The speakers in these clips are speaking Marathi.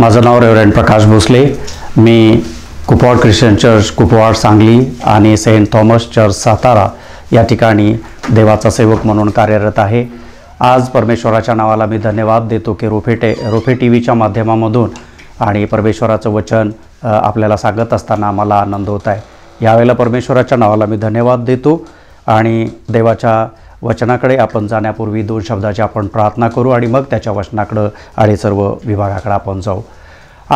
माझं नाव रेवरेंड प्रकाश भोसले मी कुपवाड ख्रिश्चन चर्च कुपवाड सांगली आणि सेंट थॉमस चर्च सातारा या ठिकाणी देवाचा सेवक म्हणून कार्यरत आहे आज परमेश्वराच्या नावाला मी धन्यवाद देतो की रोफेटे रोफे टी व्हीच्या माध्यमामधून आणि परमेश्वराचं वचन आपल्याला सांगत असताना आम्हाला आनंद होत आहे यावेळेला परमेश्वराच्या नावाला मी धन्यवाद देतो आणि देवाच्या वचनाकडे आपण जाण्यापूर्वी दोन शब्दाची आपण प्रार्थना करू आणि मग त्याच्या वचनाकडं आणि सर्व विभागाकडे आपण जाऊ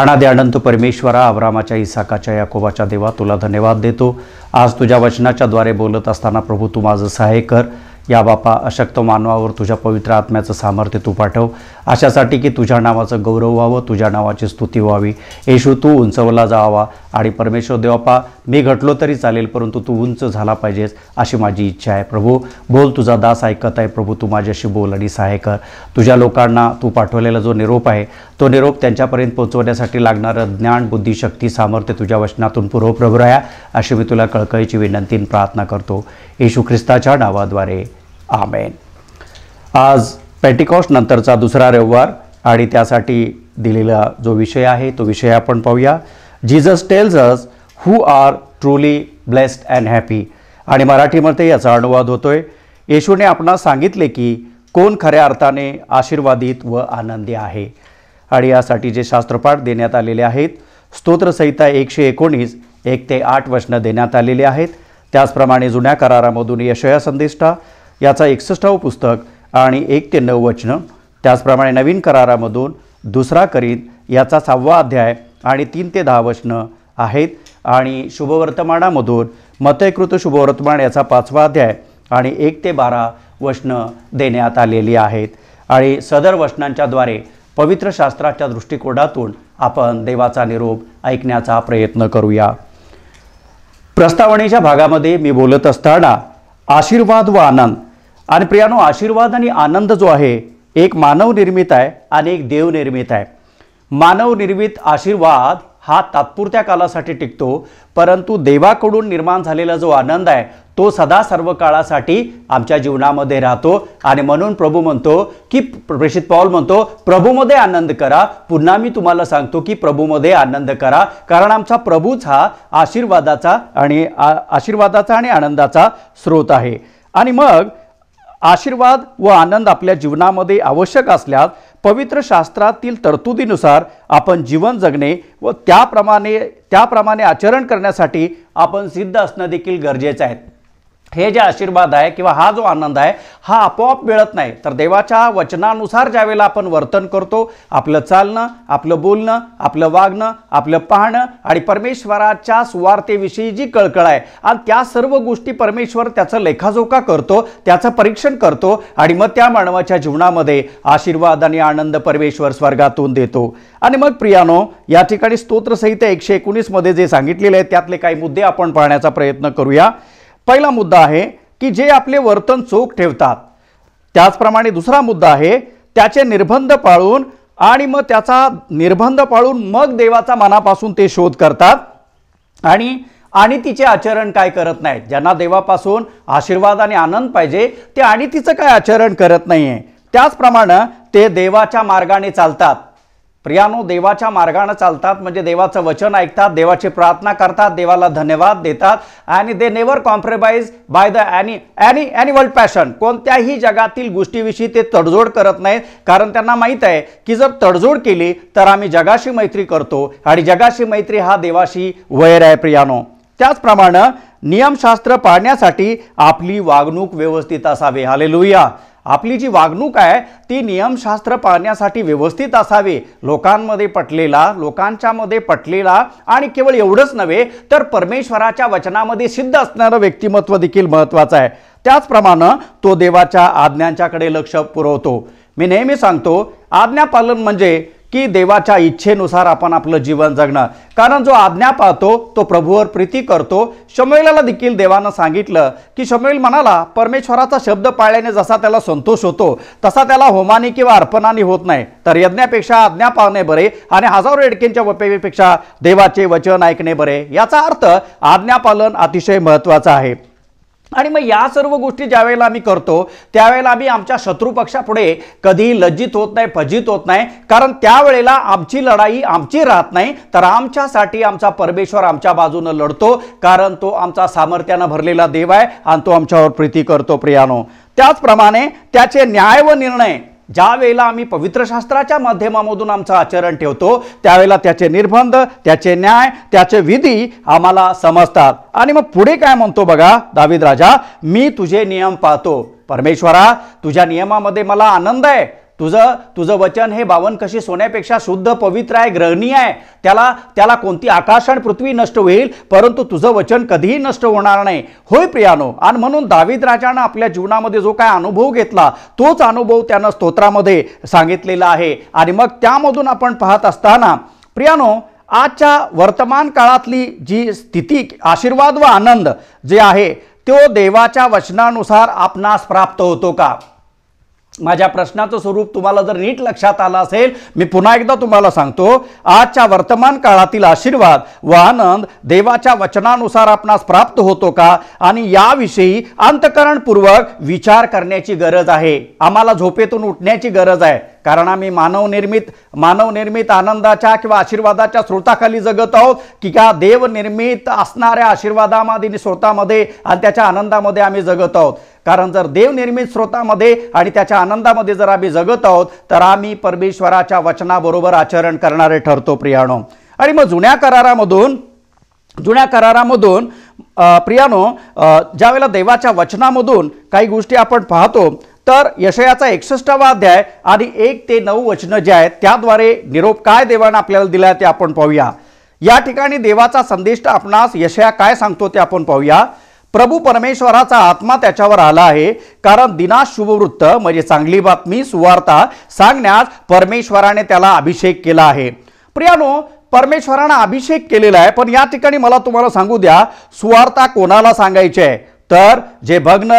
अनादे अनंत परमेश्वरा अब्रामाच्या इसाकाच्या याकोबाच्या देवा तुला धन्यवाद देतो आज तुझ्या वचनाच्याद्वारे बोलत असताना प्रभू तू माझं सहाय्य कर या बापा अशक्त मानवावर तुझ्या पवित्र आत्म्याचं सामर्थ्य तू पाठव अशासाठी की तुझ्या नावाचं गौरव व्हावं तुझ्या नावाची स्तुती व्हावी येशू तू उंचवला जावा आणि परमेश्वर देवापा मी घटलो तरी चालेल परंतु तू उंच झाला पाहिजेस अशी माझी इच्छा आहे प्रभू बोल तुझा दास ऐकत आहे प्रभू तू माझ्याशी बोल आणि सहाय्य कर तुझ्या लोकांना तू पाठवलेला जो निरोप आहे तो निरोप त्यांच्यापर्यंत पोहोचवण्यासाठी लागणारं ज्ञान बुद्धी शक्ती सामर्थ्य तुझ्या वचनातून पुरोप्रभू राहा अशी मी तुला कळकळीची विनंतीन प्रार्थना करतो येशू ख्रिस्ताच्या नावाद्वारे आमेन आज नंतरचा दुसरा रविवार आणि त्यासाठी दिलेला जो विषय आहे तो विषय आपण पाहूया Jesus tells us who are truly blessed and happy आणि मराठीमध्ये याचा अनुवाद होतोय येशूने आपणास सांगितले की कोण खऱ्या अर्थाने आशीर्वादित व आनंदी आहे आणि यासाठी जे शास्त्रपाठ देण्यात आलेले आहेत स्तोत्रसंहिता एकशे एकोणीस एक ते आठ वचनं देण्यात आलेली आहेत त्याचप्रमाणे जुन्या करारामधून यशया संदिष्टा याचा एकसष्टावं पुस्तक आणि एक ते नऊ वचनं त्याचप्रमाणे नवीन करारामधून दुसरा करीत याचा सहावा अध्याय आणि तीन ते दहा वचनं आहेत आणि शुभवर्तमानामधून मतयकृत शुभवर्तमान याचा पाचवा अध्याय आणि एक ते बारा वचनं देण्यात आलेली आहेत आणि सदर वचनांच्याद्वारे पवित्र शास्त्राच्या दृष्टिकोनातून आपण देवाचा निरोप ऐकण्याचा प्रयत्न करूया प्रस्तावनेच्या भागामध्ये मी बोलत असताना आशीर्वाद व आनंद आणि प्रियानो आशीर्वाद आणि आनंद जो आहे एक मानवनिर्मित आहे आणि एक देवनिर्मित आहे मानवनिर्मित आशीर्वाद हा तात्पुरत्या कालासाठी टिकतो परंतु देवाकडून निर्माण झालेला जो आनंद आहे तो सदा सर्व काळासाठी आमच्या जीवनामध्ये राहतो आणि म्हणून प्रभू म्हणतो की प्रेषित पॉल म्हणतो प्रभूमध्ये आनंद करा पुन्हा मी तुम्हाला सांगतो की प्रभूमध्ये आनंद करा कारण आमचा प्रभूच हा आशीर्वादाचा आणि आशीर्वादाचा आणि आनंदाचा स्रोत आहे आणि मग आशीर्वाद व आनंद आपल्या जीवनामध्ये आवश्यक असल्यास पवित्र शास्त्रातील तरतुदीनुसार आपण जीवन जगणे व त्याप्रमाणे त्याप्रमाणे आचरण करण्यासाठी आपण सिद्ध असणं देखील गरजेचं आहे हे जे आशीर्वाद आहे किंवा हा जो आनंद आहे हा आपोआप मिळत नाही तर देवाच्या वचनानुसार ज्या वेळेला आपण वर्तन करतो आपलं चालणं आपलं बोलणं आपलं वागणं आपलं पाहणं आणि परमेश्वराच्या सुवार्थेविषयी जी कळकळ आहे आणि त्या सर्व गोष्टी परमेश्वर त्याचं लेखाजोखा करतो त्याचं परीक्षण करतो आणि मग त्या मानवाच्या जीवनामध्ये आशीर्वाद आणि आनंद परमेश्वर स्वर्गातून देतो आणि मग प्रियानो या ठिकाणी स्तोत्रसहित एकशे एकोणीसमध्ये जे सांगितलेले आहे त्यातले काही मुद्दे आपण पाहण्याचा प्रयत्न करूया पहिला मुद्दा आहे की जे आपले वर्तन चोख ठेवतात त्याचप्रमाणे दुसरा मुद्दा आहे त्याचे निर्बंध पाळून आणि मग त्याचा निर्बंध पाळून मग देवाचा मनापासून ते शोध करतात आणि आणि तिचे आचरण काय करत नाहीत ज्यांना देवापासून आशीर्वाद आणि आनंद पाहिजे ते आणि तिचं काय आचरण करत नाही आहे त्याचप्रमाणे ते देवाच्या मार्गाने चालतात प्रियानो देवाच्या मार्गानं चालतात म्हणजे देवाचं वचन ऐकतात देवाची प्रार्थना करतात देवाला धन्यवाद देतात आणि they never compromise by the any any world passion कोणत्याही जगातील गोष्टीविषयी ते तडजोड करत नाहीत कारण त्यांना माहीत आहे की जर तडजोड केली तर आम्ही जगाशी मैत्री करतो आणि जगाशी मैत्री हा देवाशी वैर आहे प्रियानो त्याचप्रमाणे नियमशास्त्र पाळण्यासाठी आपली वागणूक व्यवस्थित असावी हालेलुया आपली जी वागणूक आहे ती नियमशास्त्र पाळण्यासाठी व्यवस्थित असावी लोकांमध्ये पटलेला लोकांच्यामध्ये पटलेला आणि केवळ एवढंच नव्हे तर परमेश्वराच्या वचनामध्ये सिद्ध असणारं व्यक्तिमत्व देखील महत्त्वाचं आहे त्याचप्रमाणे तो देवाच्या आज्ञांच्याकडे लक्ष पुरवतो मी नेहमी सांगतो आज्ञापालन म्हणजे की देवाच्या इच्छेनुसार आपण आपलं जीवन जगणं कारण जो आज्ञा पाहतो तो प्रभूवर प्रीती करतो शमेलाला देखील देवानं सांगितलं की शमेल म्हणाला परमेश्वराचा शब्द पाळल्याने जसा त्याला संतोष होतो तसा त्याला होमानी किंवा अर्पणाने होत नाही तर यज्ञापेक्षा आज्ञा पाळणे बरे आणि हजारो रेडकेंच्या वपेपेक्षा देवाचे वचन ऐकणे बरे याचा अर्थ आज्ञापालन अतिशय महत्त्वाचा आहे आणि मग या सर्व गोष्टी ज्यावेळेला आम्ही करतो त्यावेळेला आम्ही आमच्या शत्रुपक्षापुढे कधीही लज्जित होत नाही फजित होत नाही कारण त्यावेळेला आमची लढाई आमची राहत नाही तर आमच्यासाठी आमचा परमेश्वर आमच्या बाजूनं लढतो कारण तो आमचा सामर्थ्यानं भरलेला देव आहे आणि तो आमच्यावर प्रीती करतो प्रियानो त्याचप्रमाणे त्याचे न्याय व निर्णय ज्या वेळेला आम्ही शास्त्राच्या माध्यमामधून आमचं आचरण ठेवतो त्यावेळेला त्याचे निर्बंध त्याचे न्याय त्याचे विधी आम्हाला समजतात आणि मग पुढे काय म्हणतो बघा दाविद राजा मी तुझे नियम पाहतो परमेश्वरा तुझ्या नियमामध्ये मला आनंद आहे तुझं तुझं वचन हे बावन कशी सोन्यापेक्षा शुद्ध पवित्र आहे ग्रहणीय आहे त्याला त्याला कोणती आणि पृथ्वी नष्ट होईल परंतु तुझं वचन कधीही नष्ट होणार नाही होय प्रियानो आणि म्हणून दावीद राजानं आपल्या जीवनामध्ये जो काय अनुभव घेतला तोच अनुभव त्यानं स्तोत्रामध्ये सांगितलेला आहे आणि मग त्यामधून आपण पाहत असताना प्रियानो आजच्या वर्तमान काळातली जी स्थिती आशीर्वाद व आनंद जे आहे तो देवाच्या वचनानुसार आपणास प्राप्त होतो का माझ्या प्रश्नाचं स्वरूप तुम्हाला जर नीट लक्षात आलं असेल मी पुन्हा एकदा तुम्हाला सांगतो आजच्या वर्तमान काळातील आशीर्वाद व आनंद देवाच्या वचनानुसार आपणास प्राप्त होतो का आणि याविषयी अंतकरणपूर्वक विचार करण्याची गरज आहे आम्हाला झोपेतून उठण्याची गरज आहे कारण आम्ही मानवनिर्मित मानवनिर्मित आनंदाच्या किंवा आशीर्वादाच्या स्रोताखाली जगत आहोत की का देवनिर्मित असणाऱ्या आशीर्वादामध्ये स्रोतामध्ये आणि त्याच्या आनंदामध्ये आम्ही जगत आहोत कारण जर देवनिर्मित स्रोतामध्ये आणि त्याच्या आनंदामध्ये जर आम्ही जगत आहोत तर आम्ही परमेश्वराच्या वचनाबरोबर आचरण करणारे ठरतो प्रियाणो आणि मग जुन्या करारामधून जुन्या करारामधून प्रियानो ज्यावेळेला देवाच्या वचनामधून काही गोष्टी आपण पाहतो तर यशयाचा एकसष्टावा अध्याय आणि एक ते नऊ वचनं जे आहेत त्याद्वारे निरोप काय देवाने आपल्याला दिला ते आपण पाहूया या ठिकाणी देवाचा संदेश आपणास यशया काय सांगतो ते आपण पाहूया प्रभू परमेश्वराचा आत्मा त्याच्यावर आला आहे कारण दिनाश शुभवृत्त म्हणजे चांगली बातमी सुवार्ता सांगण्यास परमेश्वराने त्याला अभिषेक केला आहे प्रियानो परमेश्वरानं अभिषेक केलेला आहे पण या ठिकाणी मला तुम्हाला सांगू द्या सुवार्ता कोणाला सांगायची आहे तर जे भग्न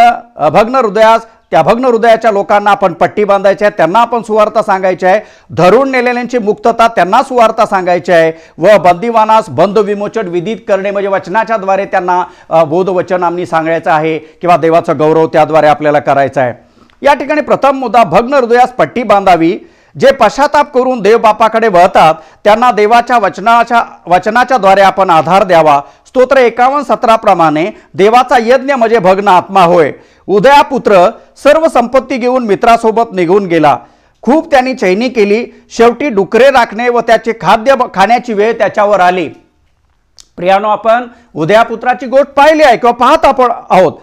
भग्न हृदयास त्या भग्न हृदयाच्या लोकांना आपण पट्टी बांधायची आहे त्यांना आपण सुवार्ता सांगायची आहे धरून नेलेल्यांची मुक्तता त्यांना सुवार्ता सांगायची आहे व बंदीवानास बंद विमोचन विदित करणे म्हणजे वचनाच्याद्वारे त्यांना बोधवचन आम्ही सांगायचं आहे किंवा देवाचा गौरव त्याद्वारे आपल्याला करायचा आहे या ठिकाणी प्रथम मुद्दा भग्न हृदयास पट्टी बांधावी जे पश्चाताप करून देवबापाकडे वळतात त्यांना देवाच्या वचनाच्या वचनाच्या द्वारे आपण आधार द्यावा स्तोत्र एकावन्न सत्राप्रमाणे देवाचा यज्ञ म्हणजे भग्न आत्मा होय उदयापुत्र सर्व संपत्ती घेऊन मित्रासोबत निघून गेला खूप त्यांनी चैनी केली शेवटी डुकरे राखणे व त्याचे खाद्य खाण्याची वेळ त्याच्यावर आली प्रियानो आपण उदयापुत्राची गोष्ट पाहिली आहे किंवा पाहत आपण आहोत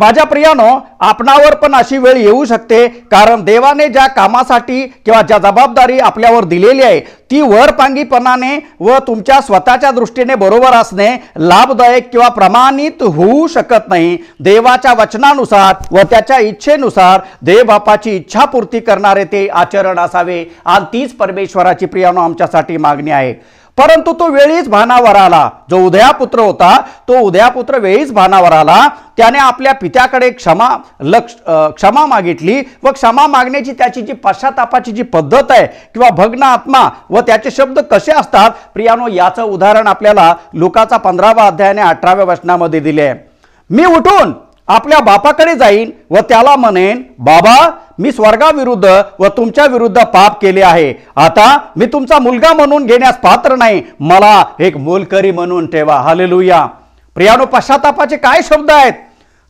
माझ्या प्रियानो आपणावर पण अशी वेळ येऊ शकते कारण देवाने ज्या कामासाठी किंवा ज्या जबाबदारी आपल्यावर दिलेली आहे ती वरपांगीपणाने व तुमच्या स्वतःच्या दृष्टीने बरोबर असणे लाभदायक किंवा प्रमाणित होऊ शकत नाही देवाच्या वचनानुसार व त्याच्या इच्छेनुसार देवबापाची इच्छापूर्ती करणारे ते आचरण असावे आणि तीच परमेश्वराची प्रियानो आमच्यासाठी मागणी आहे परंतु तो वेळीच भानावर आला जो उदयापुत्र होता तो उदयापुत्र वेळीच भानावर आला त्याने आपल्या पित्याकडे क्षमा लक्ष क्षमा मागितली व क्षमा मागण्याची त्याची जी पश्चातापाची जी पद्धत आहे किंवा भग्न आत्मा व त्याचे शब्द कसे असतात प्रियानो याचं उदाहरण आपल्याला लोकाचा पंधरावा अध्यायाने अठराव्या वचनामध्ये दिले मी उठून आपल्या बापाकडे जाईल व त्याला म्हणेन बाबा मी स्वर्गाविरुद्ध व तुमच्या विरुद्ध पाप केले आहे आता मी तुमचा मुलगा म्हणून घेण्यास पात्र नाही मला एक मोलकरी म्हणून ठेवा हालेलुया प्रियानो पश्चातापाचे काय शब्द आहेत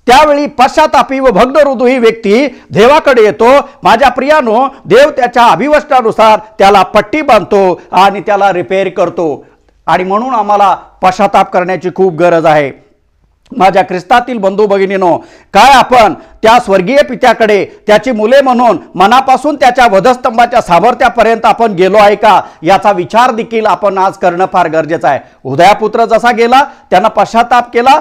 त्यावेळी पश्चातापी व भग्नरुदू ही व्यक्ती देवाकडे येतो माझ्या प्रियानो देव त्याच्या अभिवष्टानुसार त्याला पट्टी बांधतो आणि त्याला रिपेअर करतो आणि म्हणून आम्हाला पश्चाताप करण्याची खूप गरज आहे माझ्या ख्रिस्तातील बंधू भगिनीनो काय आपण त्या स्वर्गीय पित्याकडे त्याची मुले म्हणून मनापासून त्याच्या वधस्तंभाच्या सामर्थ्यापर्यंत आपण गेलो आहे का याचा विचार देखील आपण आज करणं फार गरजेचं आहे उदयापुत्र जसा गेला त्यानं पश्चाताप केला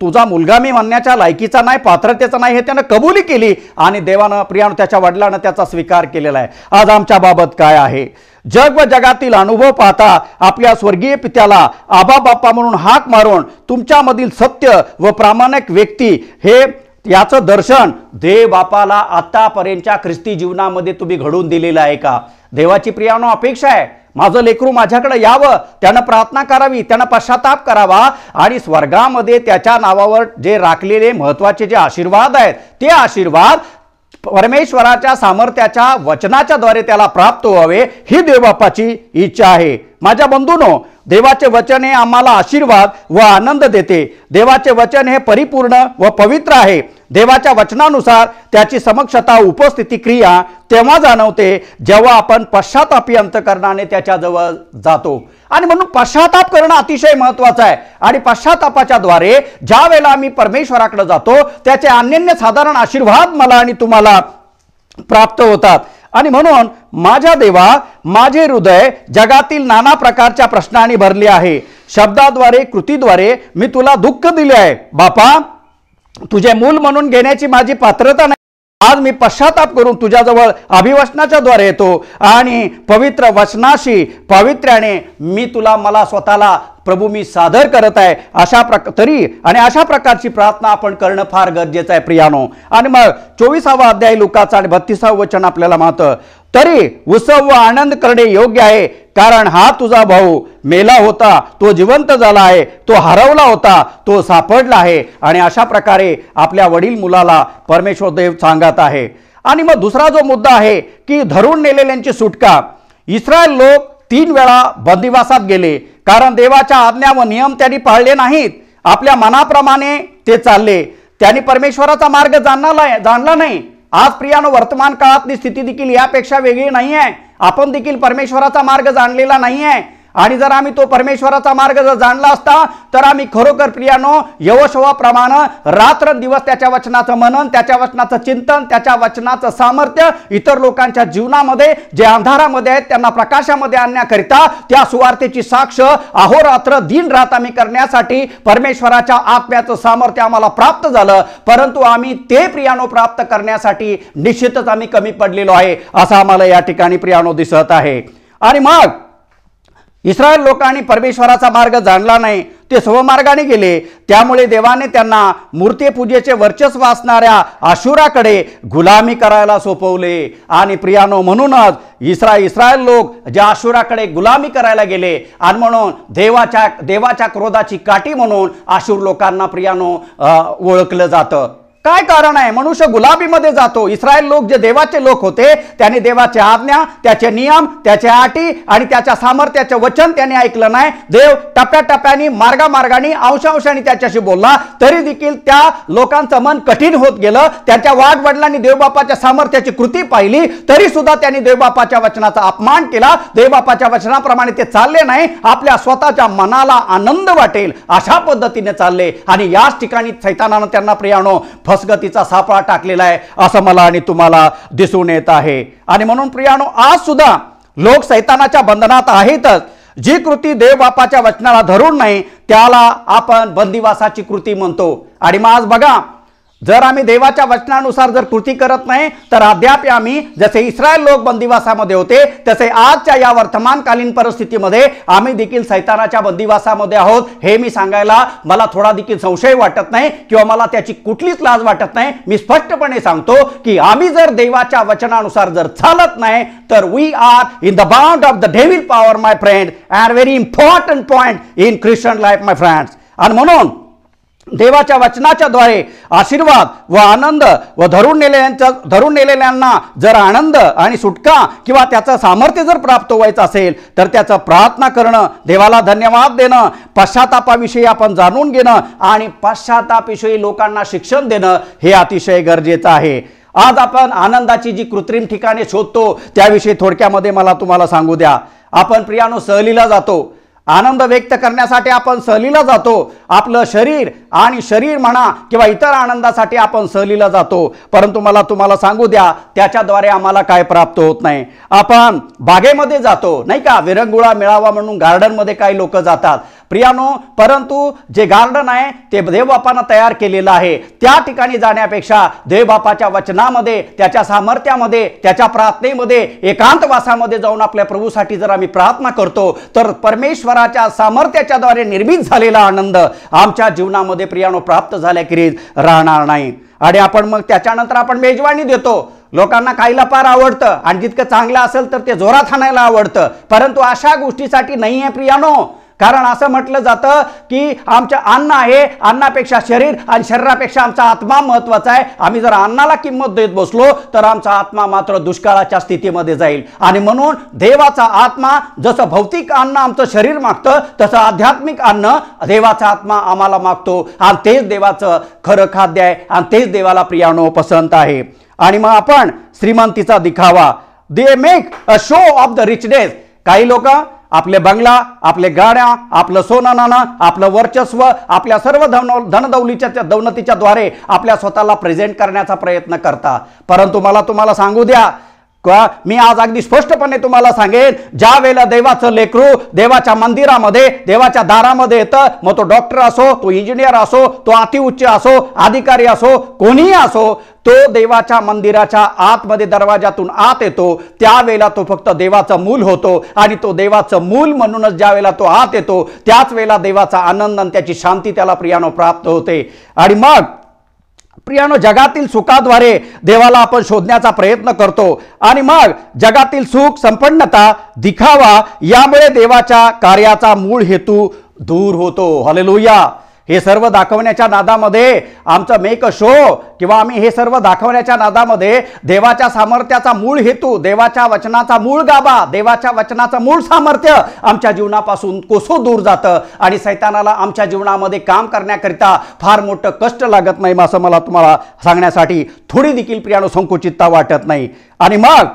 तुझा मुलगा मी म्हणण्याच्या लायकीचा नाही पात्रतेचा नाही हे त्यानं कबुली केली आणि देवानं प्रियानं त्याच्या वडिलानं त्याचा स्वीकार केलेला आहे आज आमच्या बाबत काय आहे जग व जगातील अनुभव पाहता आपल्या स्वर्गीय पित्याला आबा बाप्पा म्हणून हाक मारून तुमच्यामधील सत्य व प्रामाणिक व्यक्ती हे याचं दर्शन देव बापाला आतापर्यंतच्या ख्रिस्ती जीवनामध्ये तुम्ही घडून दिलेलं आहे का देवाची प्रियानो अपेक्षा आहे माझं लेकरू माझ्याकडे यावं त्यानं प्रार्थना करावी त्यानं पश्चाताप करावा आणि स्वर्गामध्ये त्याच्या नावावर जे राखलेले महत्त्वाचे जे आशीर्वाद आहेत ते आशीर्वाद परमेश्वराच्या सामर्थ्याच्या वचनाच्या द्वारे त्याला प्राप्त व्हावे ही देवबापाची इच्छा आहे माझ्या बंधूनो देवाचे वचन हे आम्हाला आशीर्वाद व आनंद देते देवाचे वचन हे परिपूर्ण व पवित्र आहे देवाच्या वचनानुसार त्याची समक्षता उपस्थिती क्रिया तेव्हा जाणवते जेव्हा आपण पश्चातापी अंतकरणाने त्याच्याजवळ जातो आणि म्हणून पश्चाताप करणं अतिशय महत्वाचं आहे आणि पश्चातापाच्या द्वारे ज्या वेळेला आम्ही परमेश्वराकडे जातो त्याचे अनन्य साधारण आशीर्वाद मला आणि तुम्हाला प्राप्त होतात आणि म्हणून माझ्या देवा माझे हृदय जगातील नाना प्रकारच्या प्रश्नांनी भरले आहे शब्दाद्वारे कृतीद्वारे मी तुला दुःख दिले आहे बापा तुझे मूल म्हणून घेण्याची माझी पात्रता नाही आज मी पश्चाताप करून तुझ्याजवळ अभिवचनाच्या द्वारे येतो आणि पवित्र वचनाशी पावित्र्याने मी तुला मला स्वतःला प्रभू मी सादर करत आहे अशा प्रक तरी आणि अशा प्रकारची प्रार्थना आपण करणं फार गरजेचं आहे प्रियानो आणि मग चोवीसावा अध्याय लुकाचा आणि बत्तीसावं वचन आपल्याला मात्र तरी उत्सव व आनंद करणे योग्य आहे कारण हा तुझा भाऊ मेला होता तो जिवंत झाला आहे तो हरवला होता तो सापडला आहे आणि अशा प्रकारे आपल्या वडील मुलाला परमेश्वर देव सांगत आहे आणि मग दुसरा जो मुद्दा आहे की धरून नेलेल्यांची सुटका इस्रायल लोक तीन वेळा बंदिवासात गेले कारण देवाच्या आज्ञा व नियम त्यांनी पाळले नाहीत आपल्या मनाप्रमाणे ते चालले त्यांनी परमेश्वराचा मार्ग जाणला जाणला नाही आज प्रियानो वर्तमान काळातली स्थिती देखील यापेक्षा वेगळी नाही आहे आपण देखील परमेश्वराचा मार्ग जाणलेला नाही आहे आणि जर आम्ही तो परमेश्वराचा मार्ग जर जाणला असता तर आम्ही खरोखर प्रियानो यवशवाप्रमाणे रात्र दिवस त्याच्या वचनाचं मनन त्याच्या वचनाचं चिंतन त्याच्या वचनाचं सामर्थ्य इतर लोकांच्या जीवनामध्ये जे अंधारामध्ये आहेत त्यांना प्रकाशामध्ये आणण्याकरिता त्या सुवार्थेची साक्ष अहोरात्र दिन रात आम्ही करण्यासाठी परमेश्वराच्या आत्म्याचं सामर्थ्य आम्हाला प्राप्त झालं परंतु आम्ही ते प्रियानो प्राप्त करण्यासाठी निश्चितच आम्ही कमी पडलेलो आहे असं आम्हाला या ठिकाणी प्रियानो दिसत आहे आणि मग इस्रायल लोकांनी परमेश्वराचा मार्ग जाणला नाही ते स्वमार्गाने गेले त्यामुळे देवाने त्यांना मूर्तीपूजेचे वर्चस्व असणाऱ्या आशुराकडे गुलामी करायला सोपवले आणि प्रियानो म्हणूनच इस्रा इस्रायल लोक ज्या आशुराकडे गुलामी करायला गेले आणि म्हणून देवाच्या देवाच्या क्रोधाची काठी म्हणून आशूर लोकांना प्रियानो ओळखलं जातं काय कारण आहे मनुष्य गुलाबीमध्ये जातो इस्रायल लोक जे देवाचे लोक होते त्याने देवाचे आज्ञा त्याचे नियम त्याच्या आटी आणि त्याच्या सामर्थ्याचे वचन त्याने ऐकलं नाही देव टप्प्याटप्प्याने मार्गामार्गाने अंशांशाने त्याच्याशी बोलला तरी देखील त्या लोकांचं मन कठीण होत गेलं त्यांच्या वाडवडिलांनी देवबापाच्या सामर्थ्याची कृती पाहिली तरी सुद्धा त्यांनी देवबापाच्या वचनाचा अपमान केला देवबापाच्या वचनाप्रमाणे ते चालले नाही आपल्या स्वतःच्या मनाला आनंद वाटेल अशा पद्धतीने चालले आणि याच ठिकाणी सैतानानं त्यांना प्रियानो फसगतीचा सापळा टाकलेला आहे असं मला आणि तुम्हाला दिसून येत आहे आणि म्हणून प्रियानो आज सुद्धा लोक सैतानाच्या बंधनात आहेतच जी कृती देवबापाच्या वचनाला धरून नाही त्याला आपण बंदिवासाची कृती म्हणतो आणि मग आज बघा जर आम्ही देवाच्या वचनानुसार जर कृती करत नाही तर अद्याप आम्ही जसे इस्रायल लोक बंदिवासामध्ये होते तसे आजच्या या वर्तमानकालीन परिस्थितीमध्ये आम्ही देखील सैतानाच्या बंदिवासामध्ये आहोत हे मी सांगायला मला थोडा देखील संशय वाटत नाही किंवा मला त्याची कुठलीच लाज वाटत नाही मी स्पष्टपणे सांगतो की आम्ही जर देवाच्या वचनानुसार जर चालत नाही तर we are in the bound of the devil power my friend and very important point in Christian life my friends आणि म्हणून देवाच्या वचनाच्या द्वारे आशीर्वाद व आनंद व धरून नेलेल्यांच्या धरून नेलेल्यांना जर आनंद आणि सुटका किंवा त्याचं सामर्थ्य जर प्राप्त व्हायचं असेल तर त्याचं प्रार्थना करणं देवाला धन्यवाद देणं पश्चातापाविषयी आपण जाणून घेणं आणि पश्चातापाविषयी लोकांना शिक्षण देणं हे अतिशय गरजेचं आहे आज आपण आनंदाची जी कृत्रिम ठिकाणे शोधतो त्याविषयी थोडक्यामध्ये मला तुम्हाला सांगू द्या आपण प्रियानो सहलीला जातो आनंद व्यक्त करण्यासाठी आपण सहलीला जातो आपलं शरीर आणि शरीर म्हणा किंवा इतर आनंदासाठी आपण सहलीला जातो परंतु मला तुम्हाला सांगू द्या त्याच्याद्वारे आम्हाला काय प्राप्त होत नाही आपण बागेमध्ये जातो नाही का विरंगुळा मिळावा म्हणून गार्डनमध्ये काही लोक जातात प्रियानो परंतु जे गार्डन आहे ते देवबापानं तयार केलेलं आहे त्या ठिकाणी जाण्यापेक्षा देवबापाच्या वचनामध्ये त्याच्या सामर्थ्यामध्ये त्याच्या प्रार्थनेमध्ये एकांतवासामध्ये जाऊन आपल्या प्रभूसाठी जर आम्ही प्रार्थना करतो तर परमेश्वराच्या सामर्थ्याच्या द्वारे निर्मित झालेला आनंद आमच्या जीवनामध्ये प्रियानो प्राप्त झाल्याखेरीज राहणार नाही आणि आपण मग त्याच्यानंतर आपण मेजवानी देतो लोकांना काहीला फार आवडतं आणि जितकं चांगलं असेल तर ते जोरात आणायला आवडतं परंतु अशा गोष्टीसाठी नाही आहे प्रियानो कारण असं म्हटलं जातं की आमचं अन्न आहे अन्नापेक्षा शरीर आणि शरीरापेक्षा आमचा आत्मा महत्त्वाचा आहे आम्ही जर अन्नाला किंमत देत बसलो तर आमचा आत्मा मात्र दुष्काळाच्या स्थितीमध्ये जाईल आणि म्हणून देवाचा आत्मा जसं भौतिक अन्न आमचं शरीर मागतं तसं आध्यात्मिक अन्न देवाचा आत्मा आम्हाला मागतो आणि तेच देवाचं खरं खाद्य आहे आणि तेच देवाला प्रियानो पसंत आहे आणि मग आपण श्रीमंतीचा दिखावा they make a show of the richness काही लोक आपले बंगला आपले गाड्या आपलं सोनं नाणं आपलं वर्चस्व आपल्या सर्व धन धनदौलीच्या दौनतीच्या द्वारे आपल्या स्वतःला प्रेझेंट करण्याचा प्रयत्न करता परंतु मला तुम्हाला सांगू द्या मी आज अगदी स्पष्टपणे तुम्हाला सांगेन ज्या वेळेला देवाचं लेकरू देवाच्या मंदिरामध्ये देवाच्या दारामध्ये येतं मग तो डॉक्टर असो तो इंजिनियर असो तो अतिउच्च असो अधिकारी असो कोणीही असो तो देवाच्या मंदिराच्या आतमध्ये दरवाजातून आत येतो त्यावेळेला तो फक्त देवाचं मूल होतो आणि तो देवाचं मूल म्हणूनच ज्या वेळेला तो आत येतो त्याच वेळेला देवाचा आनंद आणि त्याची शांती त्याला प्रियानो प्राप्त होते आणि मग प्रियानो जगातील सुखाद्वारे देवाला आपण शोधण्याचा प्रयत्न करतो आणि मग जगातील सुख संपन्नता दिखावा यामुळे देवाच्या कार्याचा मूळ हेतू दूर होतो हलेलुया हे सर्व दाखवण्याच्या नादामध्ये आमचं मेक अ शो किंवा आम्ही हे सर्व दाखवण्याच्या नादामध्ये देवाच्या सामर्थ्याचा मूळ हेतू देवाच्या वचनाचा मूळ गाभा देवाच्या वचनाचं मूळ सामर्थ्य आमच्या जीवनापासून कोसो दूर जातं आणि सैतानाला आमच्या जीवनामध्ये काम करण्याकरिता फार मोठं कष्ट लागत नाही असं मला तुम्हाला सांगण्यासाठी थोडी देखील प्रियाणू संकुचितता वाटत नाही आणि मग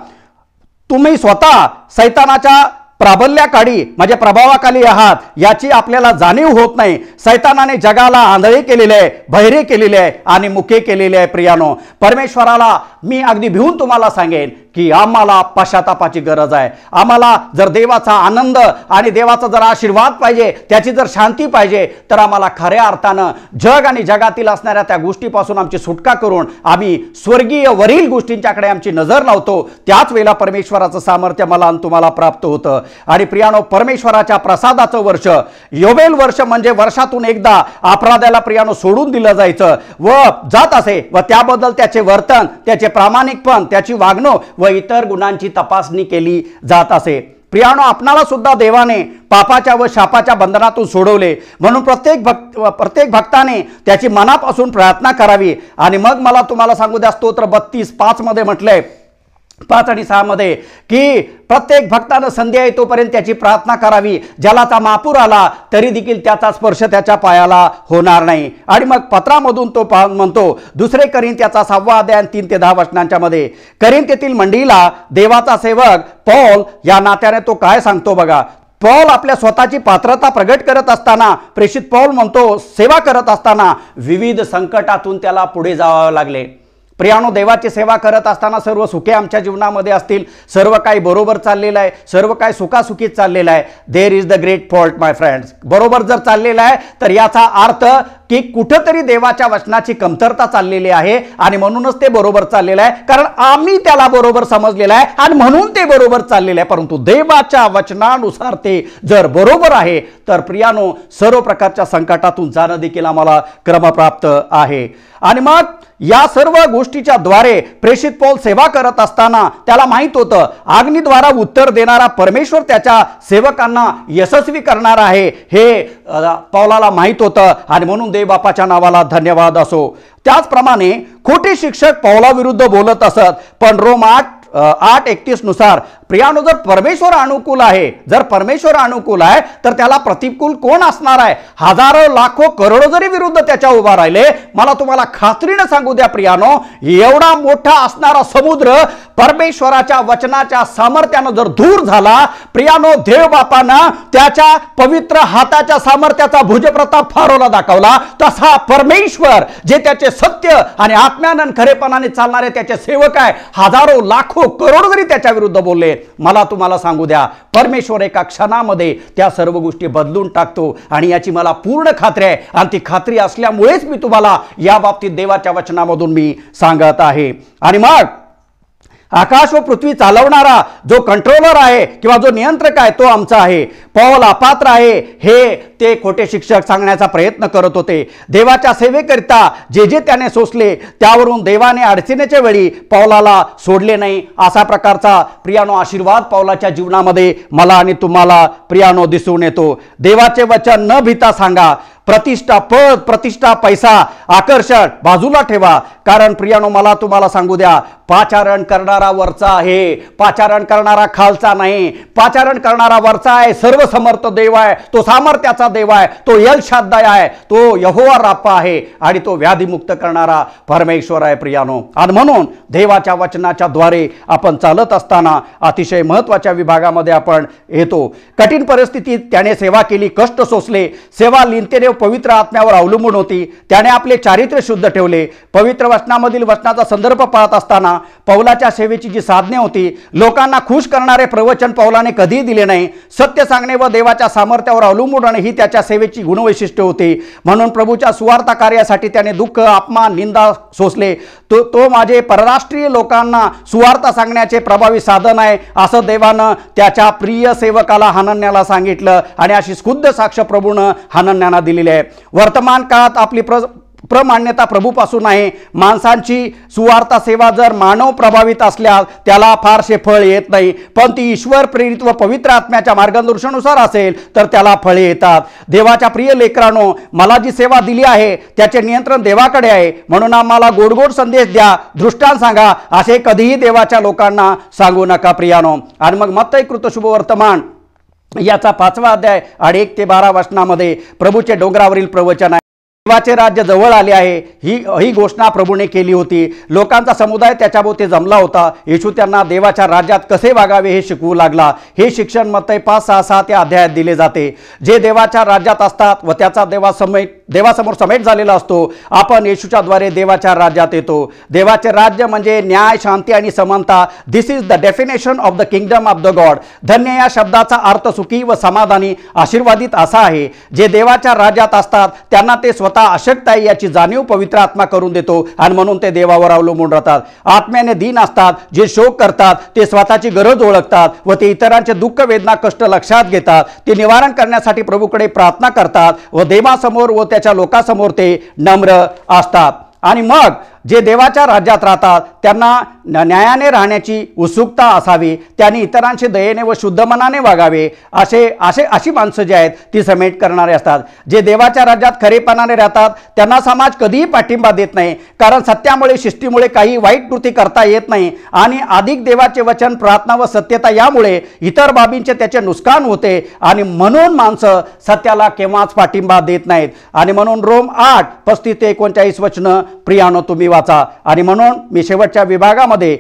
तुम्ही स्वतः सैतानाच्या प्राबल्याकाळी म्हणजे प्रभावाखाली आहात याची आपल्याला जाणीव होत नाही सैतानाने जगाला आंधळे केलेले आहे बहिरे केलेले आहे आणि मुके केलेले आहे प्रियानो परमेश्वराला मी अगदी भिवून तुम्हाला सांगेन की आम्हाला पश्चातापाची गरज आहे आम्हाला जर देवाचा आनंद आणि देवाचा जर आशीर्वाद पाहिजे त्याची जर शांती पाहिजे तर आम्हाला खऱ्या अर्थानं जग आणि जगातील असणाऱ्या त्या गोष्टीपासून आमची सुटका करून आम्ही स्वर्गीय वरील गोष्टींच्याकडे आमची नजर लावतो त्याच वेळेला परमेश्वराचं सामर्थ्य मला आणि तुम्हाला प्राप्त होतं आणि प्रियानो परमेश्वराच्या प्रसादाचं वर्ष योबेल वर्ष म्हणजे वर्षातून एकदा अपराध्याला प्रियानो सोडून दिलं जायचं व जात असे व त्याबद्दल त्याचे वर्तन त्याचे प्रामाणिकपण त्याची वागणूक व इतर गुणांची तपासणी केली जात असे प्रियानो आपणाला सुद्धा देवाने पापाच्या व शापाच्या बंधनातून सोडवले म्हणून प्रत्येक भक्त प्रत्येक भक्ताने त्याची मनापासून प्रार्थना करावी आणि मग मला तुम्हाला सांगू द्या स्तोत्र बत्तीस पाचमध्ये म्हटलंय पाच आणि मध्ये की प्रत्येक भक्तानं संध्या येतोपर्यंत त्याची प्रार्थना करावी ज्याला ता मापूर आला तरी देखील त्याचा स्पर्श त्याच्या पायाला होणार नाही आणि मग पत्रामधून तो पा म्हणतो दुसरे करीन त्याचा सहावा अध्याय तीन ते दहा वचनांच्या मध्ये करीन तेथील मंडळीला देवाचा सेवक पॉल या नात्याने तो काय सांगतो बघा पॉल आपल्या स्वतःची पात्रता प्रगट करत असताना प्रेषित पॉल म्हणतो सेवा करत असताना विविध संकटातून त्याला पुढे जावावे लागले प्रियानो देवाची सेवा करत असताना सर्व सुखे आमच्या जीवनामध्ये असतील सर्व काही बरोबर चाललेलं आहे सर्व काही सुखासुखीत चाललेलं आहे there is the great fault my friends बरोबर जर चाललेलं आहे तर याचा अर्थ की कुठंतरी देवाच्या वचनाची कमतरता चाललेली आहे आणि म्हणूनच ते बरोबर चाललेलं आहे कारण आम्ही त्याला बरोबर समजलेलं आहे आणि म्हणून ते बरोबर चाललेलं आहे परंतु देवाच्या वचनानुसार ते जर बरोबर आहे तर प्रियानो सर्व प्रकारच्या संकटातून जाणं देखील आम्हाला क्रमप्राप्त आहे आणि मग या सर्व गोष्टीच्या द्वारे प्रेषित पॉल सेवा करत असताना त्याला माहीत होतं अग्निद्वारा उत्तर देणारा परमेश्वर त्याच्या सेवकांना यशस्वी करणार आहे हे पौलाला माहीत होतं आणि म्हणून बापाच्या नावाला धन्यवाद असो त्याचप्रमाणे खोटे शिक्षक पौलाविरुद्ध बोलत असत पण रोमाट आठ एकतीस नुसार प्रियानो जर परमेश्वर अनुकूल आहे जर परमेश्वर अनुकूल आहे तर त्याला प्रतिकूल कोण असणार आहे हजारो लाखो करोडो जरी विरुद्ध त्याच्या उभा राहिले मला तुम्हाला खात्रीनं सांगू द्या प्रियानो एवढा मोठा असणारा समुद्र परमेश्वराच्या वचनाच्या सामर्थ्यानं जर दूर झाला प्रियानो देवबापानं त्याच्या पवित्र हाताच्या सामर्थ्याचा भुजप्रताप फारोला दाखवला तसा परमेश्वर जे त्याचे सत्य आणि आत्म्यानंद खरेपणाने चालणारे त्याचे सेवक आहे हजारो लाखो लाखो करोड जरी त्याच्या विरुद्ध बोलले मला तुम्हाला सांगू द्या परमेश्वर एका क्षणामध्ये त्या सर्व गोष्टी बदलून टाकतो आणि याची मला पूर्ण खात्री आहे आणि ती खात्री असल्यामुळेच मी तुम्हाला या बाबतीत देवाच्या वचनामधून मी सांगत आहे आणि मग आकाश व पृथ्वी चालवणारा जो कंट्रोलर आहे किंवा जो नियंत्रक आहे तो आमचा आहे पॉल अपात्र आहे हे ते खोटे शिक्षक सांगण्याचा प्रयत्न करत होते देवाच्या सेवेकरिता जे जे त्याने सोसले त्यावरून देवाने अडचणीच्या वेळी पौलाला सोडले नाही असा प्रकारचा प्रियानो आशीर्वाद पौलाच्या जीवनामध्ये मला आणि तुम्हाला प्रियानो दिसून येतो देवाचे वचन न भिता सांगा प्रतिष्ठा पद प्रतिष्ठा पैसा आकर्षण बाजूला ठेवा कारण प्रियानो मला तुम्हाला सांगू द्या पाचारण करणारा वरचा आहे पाचारण करणारा खालचा नाही पाचारण करणारा वरचा आहे सर्व समर्थ देव आहे तो सामर्थ्याचा देव आहे तो यलशाद्दाय आहे तो यहोवा राप्पा आहे आणि तो व्याधीमुक्त करणारा परमेश्वर आहे प्रियानो आणि म्हणून देवाच्या वचनाच्या द्वारे आपण चालत असताना अतिशय महत्त्वाच्या विभागामध्ये आपण येतो कठीण परिस्थितीत त्याने सेवा केली कष्ट सोसले सेवा लिंतेने देव पवित्र आत्म्यावर अवलंबून होती त्याने आपले चारित्र्य शुद्ध ठेवले पवित्र वचनामधील वचनाचा संदर्भ पाळत असताना पौलाच्या सेवेची जी साधने होती लोकांना खुश करणारे प्रवचन पौलाने कधीही दिले नाही सत्य सांगणे व देवाच्या सामर्थ्यावर अवलंबून राहणे ही त्याच्या सेवेची गुणवैशिष्ट्य होती म्हणून प्रभूच्या सुवार्थ कार्यासाठी त्याने दुःख अपमान निंदा सोसले तो तो माझे परराष्ट्रीय लोकांना सुवार्थ सांगण्याचे प्रभावी साधन आहे असं देवानं त्याच्या प्रिय सेवकाला हानन्याला सांगितलं आणि अशी स्कुद्ध साक्ष प्रभूनं हनन्याना दिली केलेली आहे वर्तमान काळात आपली प्र प्रमान्यता प्रभूपासून आहे माणसांची सुवार्ता सेवा जर मानव प्रभावित असल्यास त्याला फारसे फळ येत नाही पण ती ईश्वर प्रेरित व पवित्र आत्म्याच्या मार्गदर्शनुसार असेल तर त्याला फळे येतात देवाच्या प्रिय लेकरांनो मला जी सेवा दिली आहे त्याचे नियंत्रण देवाकडे आहे म्हणून आम्हाला गोडगोड संदेश द्या दृष्टांत सांगा असे कधीही देवाच्या लोकांना सांगू नका प्रियानो आणि मग मत्तय कृतशुभ वर्तमान याचा पाचवा अध्याय आणि एक ते बारा वाचनामध्ये प्रभूचे डोंगरावरील प्रवचन आहे महत्त्वाचे राज्य जवळ आले आहे ही ही घोषणा प्रभूने केली होती लोकांचा समुदाय त्याच्याभोवती जमला होता येशू त्यांना देवाच्या राज्यात कसे वागावे हे शिकवू लागला हे शिक्षण मत पाच सहा सहा त्या अध्यायात दिले जाते जे देवाच्या राज्यात असतात व त्याचा देवासमोर समेट झालेला असतो आपण येशूच्याद्वारे देवाच्या राज्यात येतो देवाचे राज्य म्हणजे न्याय शांती आणि समानता this is the definition of the kingdom of the God धन्य या शब्दाचा अर्थ सुखी व समाधानी आशीर्वादित असा आहे जे देवाच्या राज्यात असतात त्यांना ते स्वतः आता अशक्त आहे याची जाणीव पवित्र आत्मा करून देतो आणि म्हणून ते देवावर अवलंबून राहतात आत्म्याने दीन असतात जे शोक करतात ते स्वतःची गरज ओळखतात व ते इतरांचे दुःख वेदना कष्ट लक्षात घेतात ते निवारण करण्यासाठी प्रभूकडे प्रार्थना करतात व देवासमोर व त्याच्या लोकांसमोर ते नम्र असतात आणि मग जे देवाच्या राज्यात राहतात त्यांना न्यायाने राहण्याची उत्सुकता असावी त्यांनी इतरांशी दयेने व शुद्ध मनाने वागावे असे असे अशी माणसं जी आहेत ती समेट करणारे असतात जे देवाच्या राज्यात खरेपणाने राहतात त्यांना समाज कधीही पाठिंबा देत नाही कारण सत्यामुळे शिष्टीमुळे काही वाईट कृती करता येत नाही आणि अधिक देवाचे वचन प्रार्थना व सत्यता यामुळे इतर बाबींचे त्याचे नुकसान होते आणि म्हणून माणसं सत्याला केव्हाच पाठिंबा देत नाहीत आणि म्हणून रोम आठ पस्तीस ते एकोणचाळीस वचनं प्रियानो तुम्ही वाचा आणि म्हणून मी शेवटच्या विभागामध्ये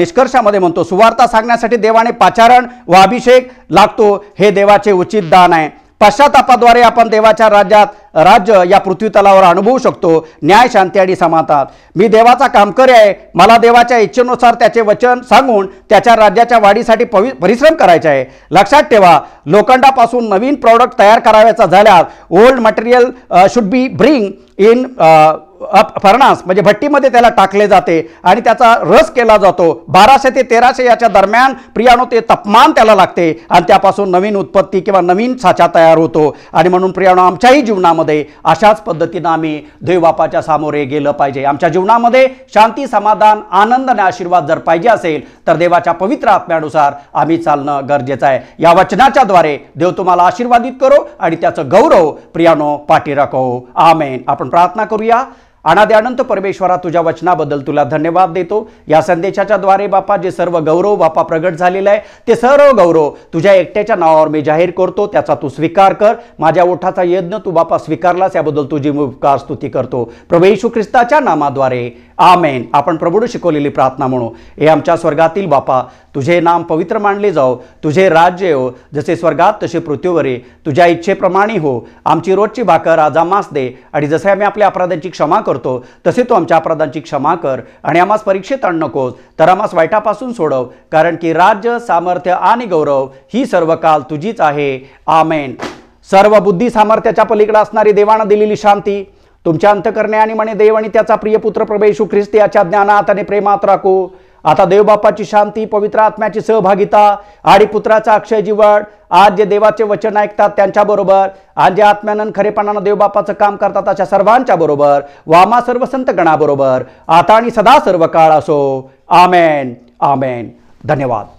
निष्कर्षामध्ये म्हणतो सुवार्ता सांगण्यासाठी देवाने पाचारण व अभिषेक लागतो हे देवाचे उचित दान आहे पश्चातापाद्वारे आपण देवाच्या राज्यात राज्य या पृथ्वी तलावर अनुभवू शकतो न्याय शांती आणि समानता मी देवाचा कामकरी आहे मला देवाच्या इच्छेनुसार त्याचे वचन सांगून त्याच्या राज्याच्या वाढीसाठी पवि परिश्रम करायचे आहे लक्षात ठेवा लोखंडापासून नवीन प्रॉडक्ट तयार करावायचा झाल्यास old material should be bring in furnace म्हणजे भट्टीमध्ये त्याला टाकले जाते आणि त्याचा रस केला जातो बाराशे ते तेराशे याच्या दरम्यान प्रियाणू ते तापमान त्याला लागते आणि त्यापासून नवीन उत्पत्ती किंवा नवीन साचा तयार होतो आणि म्हणून प्रियाणू आमच्याही जीवनामध्ये अशाच पद्धतीनं आम्ही देवबापाच्या सामोरे गेलं पाहिजे आमच्या जीवनामध्ये शांती समाधान आनंद आणि आशीर्वाद जर पाहिजे असेल तर देवाच्या पवित्र आत्म्यानुसार आम्ही चालणं गरजेचं आहे या वचनाच्याद्वारे देव तुम्हाला आशीर्वादित करो आणि त्याचं गौरव प्रियाणू पाठी राखो आमेन आपण प्रार्थना करूया अनाद्यानंत परमेश्वरा तुझ्या वचनाबद्दल तुला धन्यवाद देतो या संदेशाच्या द्वारे बापा जे सर्व गौरव बापा प्रगट झालेलं आहे ते सर्व गौरव तुझ्या एकट्याच्या नावावर मी जाहीर करतो त्याचा तू स्वीकार कर माझ्या ओठाचा यज्ञ तू बापा स्वीकारलास याबद्दल तुझी उपकार स्तुती करतो प्रभू ख्रिस्ताच्या नामाद्वारे आमेन आपण प्रभूने शिकवलेली प्रार्थना म्हणू हे आमच्या स्वर्गातील बापा तुझे नाम पवित्र मानले जाओ तुझे राज्य हो जसे स्वर्गात तसे पृथ्वीवर तुझ्या इच्छेप्रमाणे हो आमची रोजची भाकर आजा मास दे आणि जसे आम्ही आपल्या अपराधांची क्षमा करू करतो तसे तो आमच्या अपराधांची क्षमा कर आणि आम्हास परीक्षेत आण नकोस तर आम्हास वाईटापासून सोडव कारण की राज्य सामर्थ्य आणि गौरव ही सर्व काल तुझीच आहे आमेन सर्व बुद्धी सामर्थ्याच्या पलीकडे असणारी देवानं दिलेली शांती तुमच्या अंतकरणे आणि म्हणे देव आणि त्याचा प्रिय पुत्र प्रभेशू ख्रिस्ती याच्या ज्ञानात आणि प्रेमात राखू आता देवबापाची शांती पवित्र आत्म्याची सहभागिता आणि पुत्राचा अक्षय जीवन आज जे देवाचे वचन ऐकतात त्यांच्याबरोबर आज जे आत्म्यानं खरेपणानं देवबापाचं काम करतात अशा सर्वांच्या बरोबर वामा सर्व संत गणाबरोबर आता आणि सदा सर्व काळ असो आमेन आमेन धन्यवाद